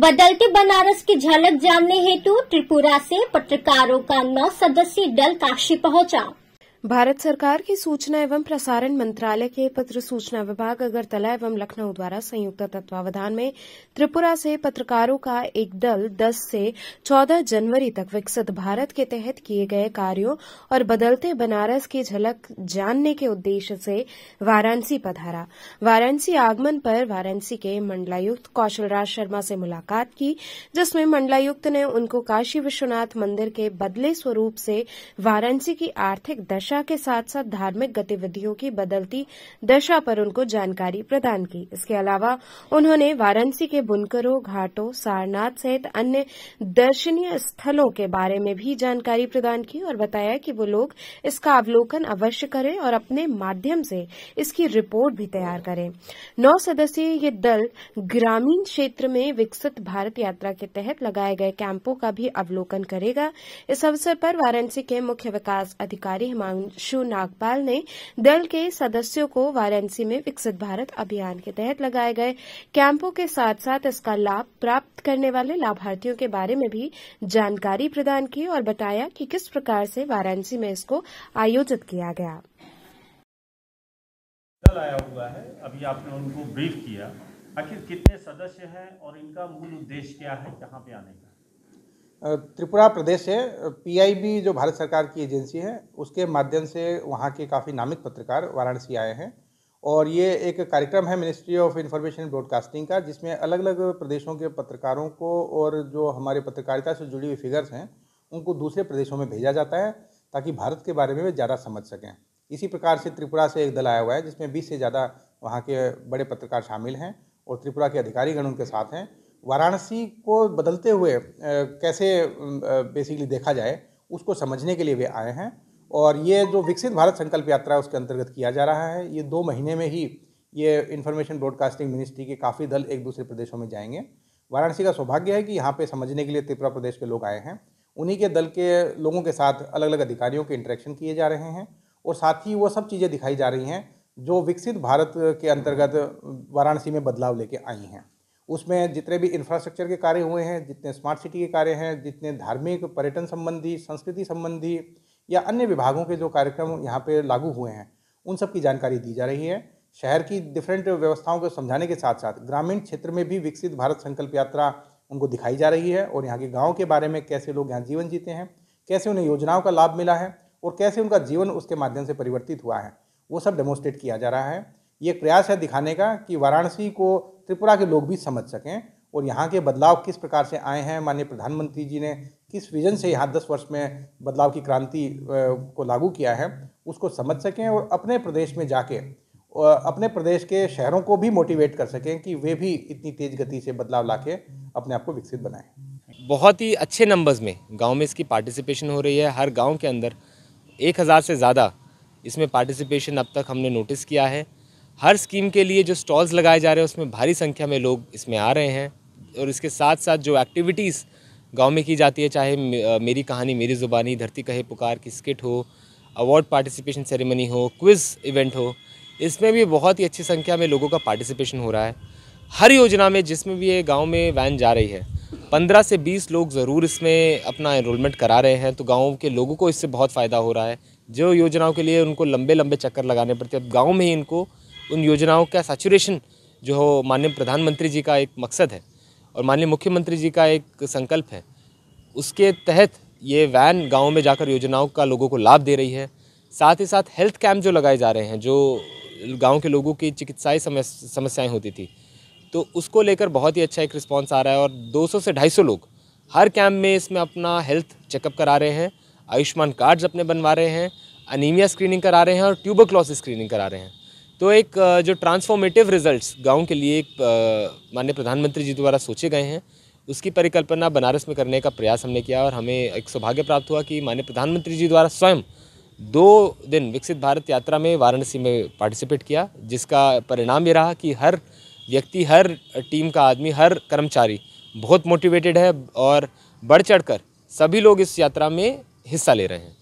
बदलते बनारस की झलक जानने हेतु त्रिपुरा से पत्रकारों का नौ सदस्यीय दल काशी पहुंचा। भारत सरकार के सूचना एवं प्रसारण मंत्रालय के पत्र सूचना विभाग अगरतला एवं लखनऊ द्वारा संयुक्त तत्वावधान में त्रिपुरा से पत्रकारों का एक दल 10 से 14 जनवरी तक विकसित भारत के तहत किए गए कार्यों और बदलते बनारस की झलक जानने के उद्देश्य से वाराणसी पधारा वाराणसी आगमन पर वाराणसी के मंडलायुक्त कौशल शर्मा से मुलाकात की जिसमें मंडलायुक्त ने उनको काशी विश्वनाथ मंदिर के बदले स्वरूप से वाराणसी की आर्थिक दशा शिक्षा के साथ साथ धार्मिक गतिविधियों की बदलती दशा पर उनको जानकारी प्रदान की इसके अलावा उन्होंने वाराणसी के बुनकरों घाटों सारनाथ सहित अन्य दर्शनीय स्थलों के बारे में भी जानकारी प्रदान की और बताया कि वो लोग इसका अवलोकन अवश्य करें और अपने माध्यम से इसकी रिपोर्ट भी तैयार करें नौ सदस्यीय ये दल ग्रामीण क्षेत्र में विकसित भारत यात्रा के तहत लगाए गए कैंपों का भी अवलोकन करेगा इस अवसर पर वाराणसी के मुख्य विकास अधिकारी हिमांग अंशु नागपाल ने दल के सदस्यों को वाराणसी में विकसित भारत अभियान के तहत लगाए गए कैंपों के साथ साथ इसका लाभ प्राप्त करने वाले लाभार्थियों के बारे में भी जानकारी प्रदान की और बताया कि किस प्रकार से वाराणसी में इसको आयोजित किया गया दल आया हुआ है अभी आपने उनको ब्रीफ किया आखिर कितने सदस्य हैं और इनका मूल उद्देश्य क्या है कहाँ पे आने का त्रिपुरा प्रदेश से पीआईबी जो भारत सरकार की एजेंसी है उसके माध्यम से वहाँ के काफ़ी नामित पत्रकार वाराणसी आए हैं और ये एक कार्यक्रम है मिनिस्ट्री ऑफ इंफॉर्मेशन ब्रॉडकास्टिंग का जिसमें अलग अलग प्रदेशों के पत्रकारों को और जो हमारे पत्रकारिता से जुड़ी हुई फिगर्स हैं उनको दूसरे प्रदेशों में भेजा जाता है ताकि भारत के बारे में वे ज़्यादा समझ सकें इसी प्रकार से त्रिपुरा से एक दल आया हुआ है जिसमें बीस से ज़्यादा वहाँ के बड़े पत्रकार शामिल हैं और त्रिपुरा के अधिकारीगण उनके साथ हैं वाराणसी को बदलते हुए कैसे बेसिकली देखा जाए उसको समझने के लिए वे आए हैं और ये जो विकसित भारत संकल्प यात्रा है उसके अंतर्गत किया जा रहा है ये दो महीने में ही ये इन्फॉर्मेशन ब्रॉडकास्टिंग मिनिस्ट्री के काफ़ी दल एक दूसरे प्रदेशों में जाएंगे वाराणसी का सौभाग्य है कि यहाँ पे समझने के लिए त्रिपुरा प्रदेश के लोग आए हैं उन्हीं के दल के लोगों के साथ अलग अलग अधिकारियों के इंटरेक्शन किए जा रहे हैं और साथ ही वो सब चीज़ें दिखाई जा रही हैं जो विकसित भारत के अंतर्गत वाराणसी में बदलाव लेके आई हैं उसमें जितने भी इंफ्रास्ट्रक्चर के कार्य हुए हैं जितने स्मार्ट सिटी के कार्य हैं जितने धार्मिक पर्यटन संबंधी संस्कृति संबंधी या अन्य विभागों के जो कार्यक्रम यहाँ पर लागू हुए हैं उन सब की जानकारी दी जा रही है शहर की डिफरेंट व्यवस्थाओं को समझाने के साथ साथ ग्रामीण क्षेत्र में भी विकसित भारत संकल्प यात्रा उनको दिखाई जा रही है और यहाँ के गाँव के बारे में कैसे लोग यहाँ जीवन जीते हैं कैसे उन्हें योजनाओं का लाभ मिला है और कैसे उनका जीवन उसके माध्यम से परिवर्तित हुआ है वो सब डेमोस्ट्रेट किया जा रहा है ये एक प्रयास है दिखाने का कि वाराणसी को त्रिपुरा के लोग भी समझ सकें और यहाँ के बदलाव किस प्रकार से आए हैं माननीय प्रधानमंत्री जी ने किस विजन से यहाँ दस वर्ष में बदलाव की क्रांति को लागू किया है उसको समझ सकें और अपने प्रदेश में जाके अपने प्रदेश के शहरों को भी मोटिवेट कर सकें कि वे भी इतनी तेज़ गति से बदलाव ला के अपने आप को विकसित बनाएं बहुत ही अच्छे नंबर्स में गांव में इसकी पार्टिसिपेशन हो रही है हर गांव के अंदर एक हज़ार से ज़्यादा इसमें पार्टिसिपेशन अब तक हमने नोटिस किया है हर स्कीम के लिए जो स्टॉल्स लगाए जा रहे हैं उसमें भारी संख्या में लोग इसमें आ रहे हैं और इसके साथ साथ जो एक्टिविटीज़ गांव में की जाती है चाहे मेरी कहानी मेरी ज़ुबानी धरती कहे पुकार की स्किट हो अवार्ड पार्टिसिपेशन सेरेमनी हो क्विज़ इवेंट हो इसमें भी बहुत ही अच्छी संख्या में लोगों का पार्टिसिपेशन हो रहा है हर योजना में जिसमें भी ये गाँव में वैन जा रही है पंद्रह से बीस लोग ज़रूर इसमें अपना इनरोलमेंट करा रहे हैं तो गाँव के लोगों को इससे बहुत फ़ायदा हो रहा है जो योजनाओं के लिए उनको लंबे लंबे चक्कर लगाने पड़ते हैं अब गाँव में ही इनको उन योजनाओं का सैचुरेशन जो हो माननीय प्रधानमंत्री जी का एक मकसद है और माननीय मुख्यमंत्री जी का एक संकल्प है उसके तहत ये वैन गाँव में जाकर योजनाओं का लोगों को लाभ दे रही है साथ ही साथ हेल्थ कैंप जो लगाए जा रहे हैं जो गांव के लोगों की चिकित्साई समस्याएं होती थी तो उसको लेकर बहुत ही अच्छा एक रिस्पांस आ रहा है और 200 से 250 लोग हर कैंप में इसमें अपना हेल्थ चेकअप करा रहे हैं आयुष्मान कार्ड्स अपने बनवा रहे हैं अनीमिया स्क्रीनिंग करा रहे हैं और ट्यूबरक्लोसिस स्क्रीनिंग करा रहे हैं तो एक जो ट्रांसफॉर्मेटिव रिजल्ट्स गांव के लिए एक माननीय प्रधानमंत्री जी द्वारा सोचे गए हैं उसकी परिकल्पना बनारस में करने का प्रयास हमने किया और हमें एक सौभाग्य प्राप्त हुआ कि माननीय प्रधानमंत्री जी द्वारा स्वयं दो दिन विकसित भारत यात्रा में वाराणसी में पार्टिसिपेट किया जिसका परिणाम ये रहा कि हर व्यक्ति हर टीम का आदमी हर कर्मचारी बहुत मोटिवेटेड है और बढ़ चढ़ सभी लोग इस यात्रा में हिस्सा ले रहे हैं